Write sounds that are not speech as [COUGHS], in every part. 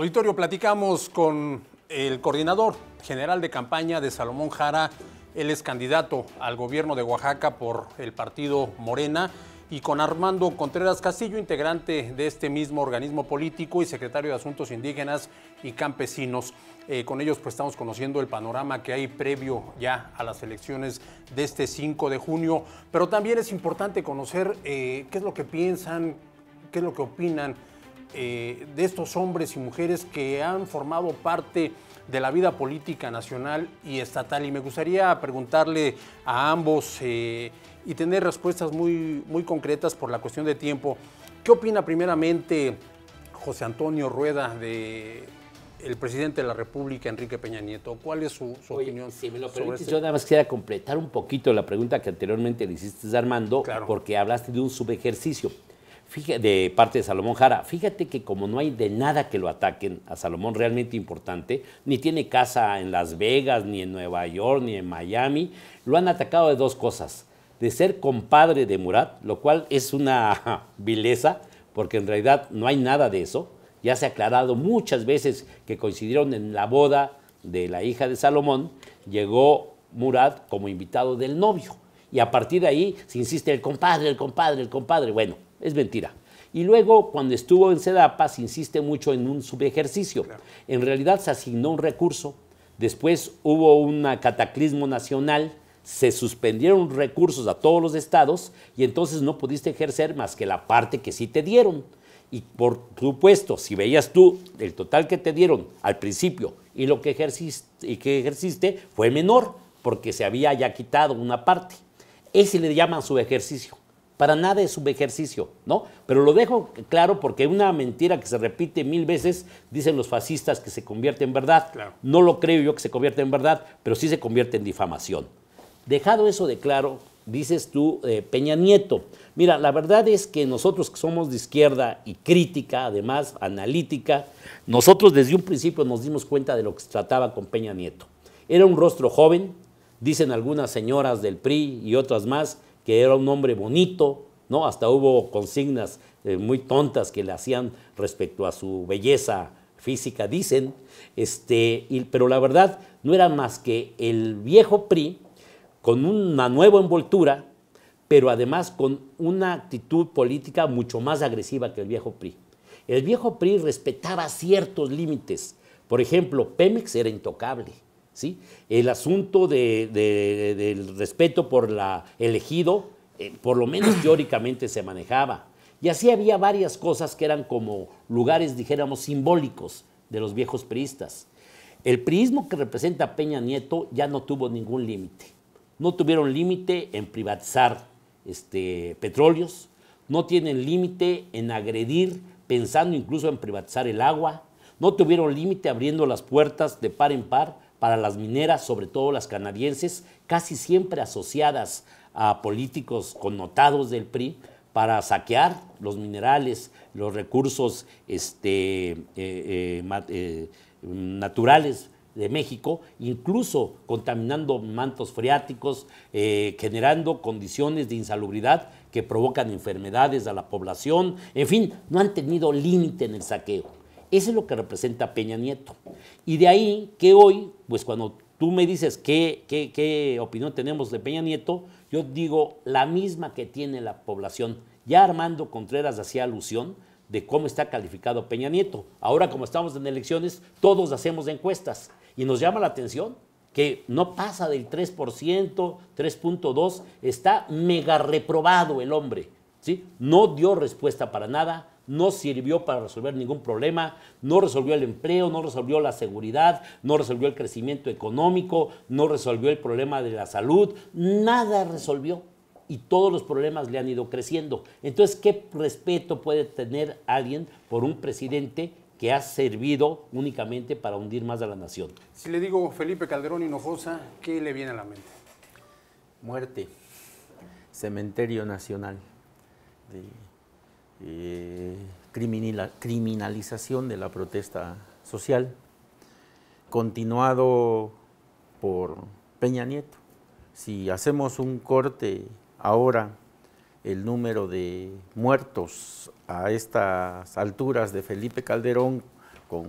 Auditorio, platicamos con el coordinador general de campaña de Salomón Jara. Él es candidato al gobierno de Oaxaca por el partido Morena y con Armando Contreras Castillo, integrante de este mismo organismo político y secretario de Asuntos Indígenas y Campesinos. Eh, con ellos pues estamos conociendo el panorama que hay previo ya a las elecciones de este 5 de junio, pero también es importante conocer eh, qué es lo que piensan, qué es lo que opinan eh, de estos hombres y mujeres que han formado parte de la vida política nacional y estatal. Y me gustaría preguntarle a ambos eh, y tener respuestas muy, muy concretas por la cuestión de tiempo. ¿Qué opina primeramente José Antonio Rueda de el presidente de la República, Enrique Peña Nieto. ¿Cuál es su, opinión? me lo permites, este yo nada más quisiera completar un poquito la pregunta que anteriormente le hiciste Armando, porque hablaste de un subejercicio de parte de Salomón Jara, fíjate que como no hay de nada que lo ataquen a Salomón realmente importante, ni tiene casa en Las Vegas, ni en Nueva York, ni en Miami, lo han atacado de dos cosas, de ser compadre de Murat, lo cual es una [LAUGHS] vileza, porque en realidad no hay nada de eso, ya se ha aclarado muchas veces que coincidieron en la boda de la hija de Salomón, llegó Murat como invitado del novio. Y a partir de ahí se insiste el compadre, el compadre, el compadre. Bueno, es mentira. Y luego, cuando estuvo en se insiste mucho en un subejercicio. En realidad se asignó un recurso, después hubo un cataclismo nacional, se suspendieron recursos a todos los estados y entonces no pudiste ejercer más que la parte que sí te dieron. Y por supuesto, si veías tú el total que te dieron al principio y lo que ejerciste, y ejerciste fue menor, porque se había ya quitado una parte. Ese le llaman subejercicio para nada es un ejercicio, ¿no? Pero lo dejo claro porque una mentira que se repite mil veces, dicen los fascistas que se convierte en verdad. Claro. No lo creo yo que se convierta en verdad, pero sí se convierte en difamación. Dejado eso de claro, dices tú, eh, Peña Nieto, mira, la verdad es que nosotros que somos de izquierda y crítica, además analítica, nosotros desde un principio nos dimos cuenta de lo que se trataba con Peña Nieto. Era un rostro joven, dicen algunas señoras del PRI y otras más, que era un hombre bonito, ¿no? Hasta hubo consignas eh, muy tontas que le hacían respecto a su belleza física, dicen, este, pero la verdad no era más que el viejo PRI con una nueva envoltura, pero además con una actitud política mucho más agresiva que el viejo PRI. El viejo PRI respetaba ciertos límites. Por ejemplo, Pemex era intocable. ¿sí? El asunto del respeto por la elegido, eh, por lo menos [CLEARS THROAT] teóricamente se manejaba. Y así había varias cosas que eran como lugares, dijéramos, simbólicos de los viejos priistas. El priismo que representa Peña Nieto ya no tuvo ningún límite. No tuvieron límite en privatizar este, petróleos, no tienen límite en agredir, pensando incluso en privatizar el agua, no tuvieron límite abriendo las puertas de par en par para las mineras, sobre todo las canadienses, casi siempre asociadas a políticos connotados del PRI, para saquear los minerales, los recursos este, eh, eh, eh, naturales de México, incluso contaminando mantos freáticos, generando condiciones de insalubridad que provocan enfermedades a la población. En fin, no han tenido límite en el saqueo. Eso es lo que representa Peña Nieto. Y de ahí que hoy, pues cuando tú me dices qué, opinión tenemos de Peña Nieto, yo digo la misma que tiene la población. Ya Armando Contreras hacía alusión de cómo está calificado Peña Nieto. Ahora, como estamos en elecciones, todos hacemos encuestas y nos llama la atención que no pasa del 3%, 3.2%, está mega reprobado el hombre. ¿sí? No dio respuesta para nada, no sirvió para resolver ningún problema, no resolvió el empleo, no resolvió la seguridad, no resolvió el crecimiento económico, no resolvió el problema de la salud, nada resolvió. Y todos los problemas le han ido creciendo. Entonces, ¿qué respeto puede tener alguien por un presidente que ha servido únicamente para hundir más a la nación? Si le digo Felipe Calderón Hinojosa, ¿qué le viene a la mente? Muerte, cementerio nacional. Eh, criminalización de la protesta social, continuado por Peña Nieto. Si hacemos un corte ahora, el número de muertos a estas alturas de Felipe Calderón con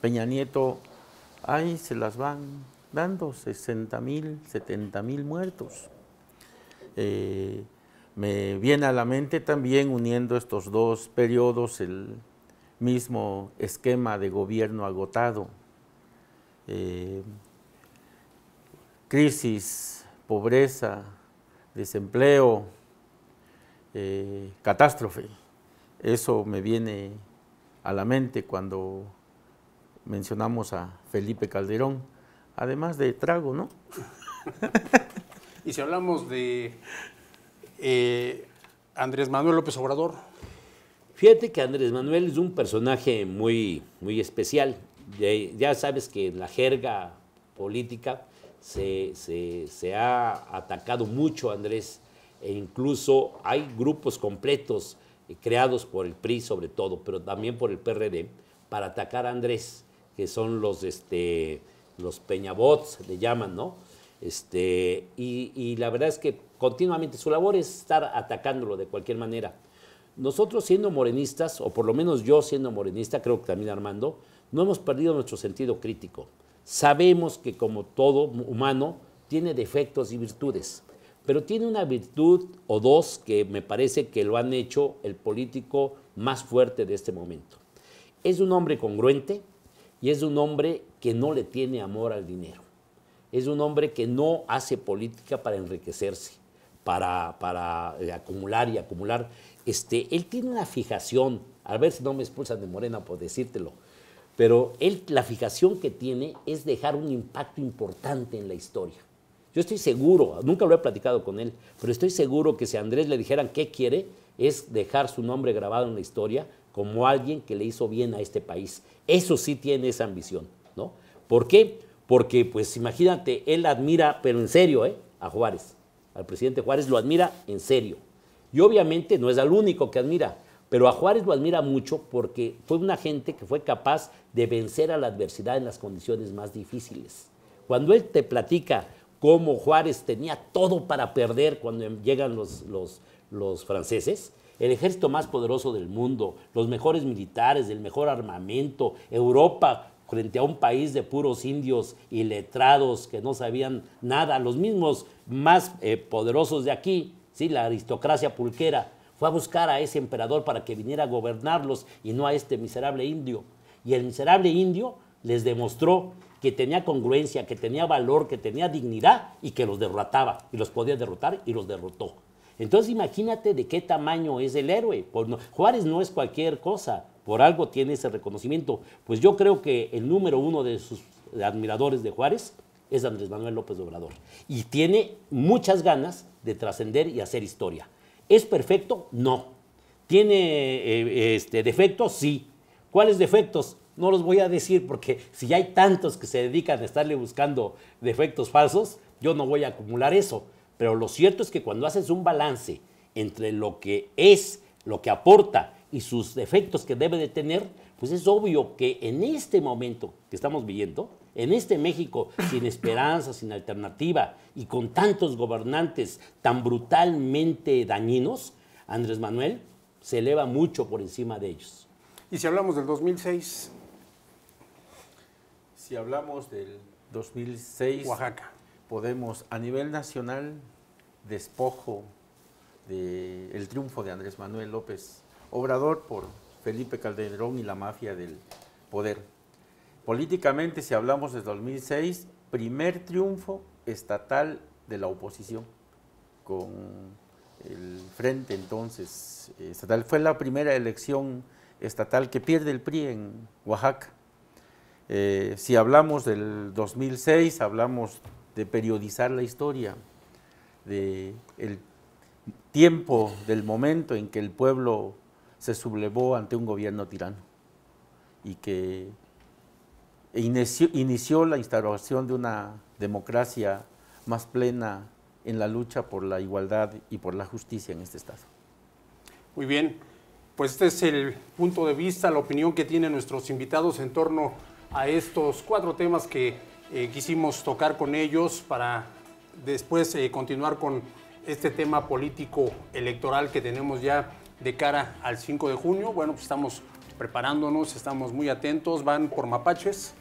Peña Nieto, ahí se las van dando 60 mil, 70 mil muertos. Eh, me viene a la mente también uniendo estos dos periodos el mismo esquema de gobierno agotado, eh, crisis, pobreza, desempleo, eh, catástrofe. Eso me viene a la mente cuando mencionamos a Felipe Calderón, además de trago, ¿no? [LAUGHS] y si hablamos de eh, Andrés Manuel López Obrador? Fíjate que Andrés Manuel es un personaje muy, muy especial. Ya sabes que en la jerga política se, ha atacado mucho a Andrés e incluso hay grupos completos eh, creados por el PRI sobre todo, pero también por el PRD, para atacar a Andrés, que son los, este, los peñabots, le llaman, ¿no? Este, y, y, la verdad es que continuamente su labor es estar atacándolo de cualquier manera. Nosotros siendo morenistas, o por lo menos yo siendo morenista, creo que también Armando, no hemos perdido nuestro sentido crítico. Sabemos que como todo humano tiene defectos y virtudes, pero tiene una virtud o dos que me parece que lo han hecho el político más fuerte de este momento. Es un hombre congruente y es un hombre que no le tiene amor al dinero es un hombre que no hace política para enriquecerse, para, para eh, acumular y acumular. Este, él tiene una fijación, a ver si no me expulsan de Morena por decírtelo, pero él, la fijación que tiene es dejar un impacto importante en la historia. Yo estoy seguro, nunca lo he platicado con él, pero estoy seguro que si a Andrés le dijeran qué quiere, es dejar su nombre grabado en la historia como alguien que le hizo bien a este país. Eso sí tiene esa ambición, ¿no? ¿Por qué? porque pues imagínate, él admira, pero en serio, ¿eh? a Juárez, al presidente Juárez lo admira en serio. Y obviamente no es al único que admira, pero a Juárez lo admira mucho porque fue una gente que fue capaz de vencer a la adversidad en las condiciones más difíciles. Cuando él te platica cómo Juárez tenía todo para perder cuando llegan los, los, los franceses, el ejército más poderoso del mundo, los mejores militares, el mejor armamento, Europa frente a un país de puros indios y letrados que no sabían nada, los mismos más eh, poderosos de aquí, ¿sí? la aristocracia pulquera, fue a buscar a ese emperador para que viniera a gobernarlos y no a este miserable indio. Y el miserable indio les demostró que tenía congruencia, que tenía valor, que tenía dignidad y que los derrotaba y los podía derrotar y los derrotó. Entonces imagínate de qué tamaño es el héroe. Pues Juárez no es cualquier cosa por algo tiene ese reconocimiento. Pues yo creo que el número uno de sus admiradores de Juárez es Andrés Manuel López Obrador y tiene muchas ganas de trascender y hacer historia. ¿Es perfecto? No. ¿Tiene eh, eh, este, defectos? Sí. ¿Cuáles defectos? No los voy a decir porque si hay tantos que se dedican a estarle buscando defectos falsos, yo no voy a acumular eso. Pero lo cierto es que cuando haces un balance entre lo que es, lo que aporta y sus defectos que debe de tener, pues es obvio que en este momento que estamos viviendo, en este México sin esperanza, sin alternativa y con tantos gobernantes tan brutalmente dañinos, Andrés Manuel se eleva mucho por encima de ellos. ¿Y si hablamos del 2006? Si hablamos del 2006, Oaxaca, podemos a nivel nacional despojo del triunfo de Andrés Manuel López Obrador por Felipe Calderón y la mafia del poder. Políticamente, si hablamos del 2006, primer triunfo estatal de la oposición con el frente entonces eh, estatal. Fue la primera elección estatal que pierde el PRI en Oaxaca. Eh, si hablamos del 2006, hablamos de periodizar la historia, del tiempo, del momento en que el pueblo se sublevó ante un gobierno tirano y que inició, la instauración de una democracia más plena en la lucha por la igualdad y por la justicia en este Estado. Muy bien, pues este es el punto de vista, la opinión que tienen nuestros invitados en torno a estos cuatro temas que eh, quisimos tocar con ellos para después eh, continuar con este tema político electoral que tenemos ya de cara al 5 de junio. Bueno, pues estamos preparándonos, estamos muy atentos, van por mapaches.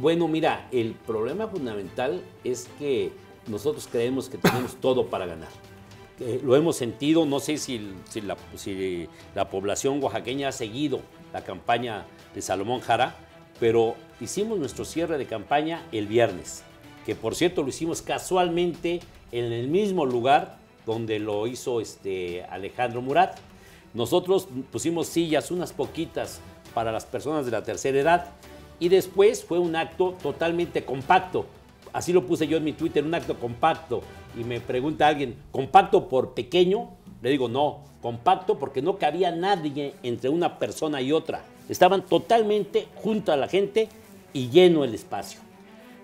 Bueno, mira, el problema fundamental es que nosotros creemos que tenemos [COUGHS] todo para ganar. Eh, lo hemos sentido, no sé si, la, la, población oaxaqueña ha seguido la campaña de Salomón Jara, pero hicimos nuestro cierre de campaña el viernes, que por cierto lo hicimos casualmente en el mismo lugar donde lo hizo este Alejandro Murat. Nosotros pusimos sillas, unas poquitas, para las personas de la tercera edad. Y después fue un acto totalmente compacto. Así lo puse yo en mi Twitter, un acto compacto. Y me pregunta alguien, ¿compacto por pequeño? Le digo, no, compacto porque no cabía nadie entre una persona y otra. Estaban totalmente junto a la gente y lleno el espacio.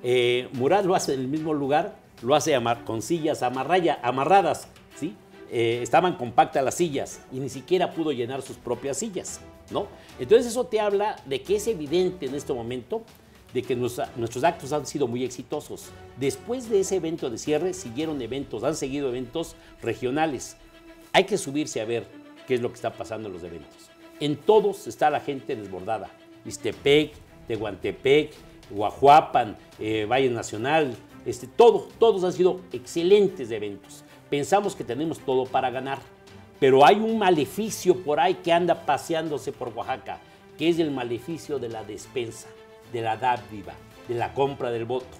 Eh, Murat lo hace en el mismo lugar, lo hace con sillas amarradas, ¿sí? Eh, estaban compactas las sillas y ni siquiera pudo llenar sus propias sillas, ¿no? Entonces eso te habla de que es evidente en este momento de que nuestros actos han sido muy exitosos. Después de ese evento de cierre siguieron eventos, han seguido eventos regionales. Hay que subirse a ver qué es lo que está pasando en los eventos. En todos está la gente desbordada. Istepec, Tehuantepec, Guajuapan, eh, Valle Nacional, este, todo, todos han sido excelentes eventos pensamos que tenemos todo para ganar. Pero hay un maleficio por ahí que anda paseándose por Oaxaca, que es el maleficio de la despensa, de la dádiva, de la compra del voto.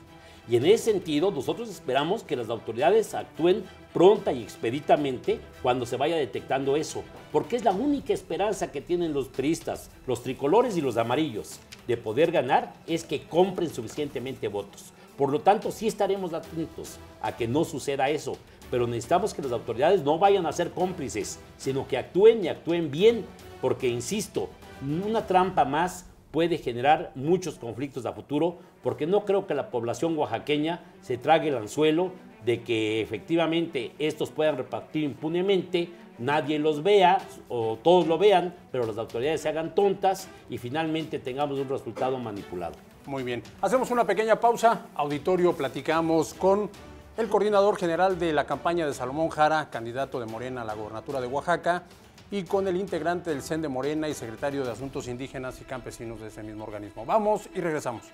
Y en ese sentido, nosotros esperamos que las autoridades actúen pronta y expeditamente cuando se vaya detectando eso, porque es la única esperanza que tienen los priistas, los tricolores y los amarillos, de poder ganar es que compren suficientemente votos. Por lo tanto, sí estaremos atentos a que no suceda eso, pero necesitamos que las autoridades no vayan a ser cómplices, sino que actúen y actúen bien, porque, insisto, una trampa más puede generar muchos conflictos a futuro, porque no creo que la población oaxaqueña se trague el anzuelo de que efectivamente estos puedan repartir impunemente, nadie los vea o todos lo vean, pero las autoridades se hagan tontas y finalmente tengamos un resultado manipulado. Muy bien, hacemos una pequeña pausa, auditorio, platicamos con el coordinador general de la campaña de Salomón Jara, candidato de Morena a la gobernatura de Oaxaca, y con el integrante del CEN de Morena y secretario de Asuntos Indígenas y Campesinos de ese mismo organismo. Vamos y regresamos.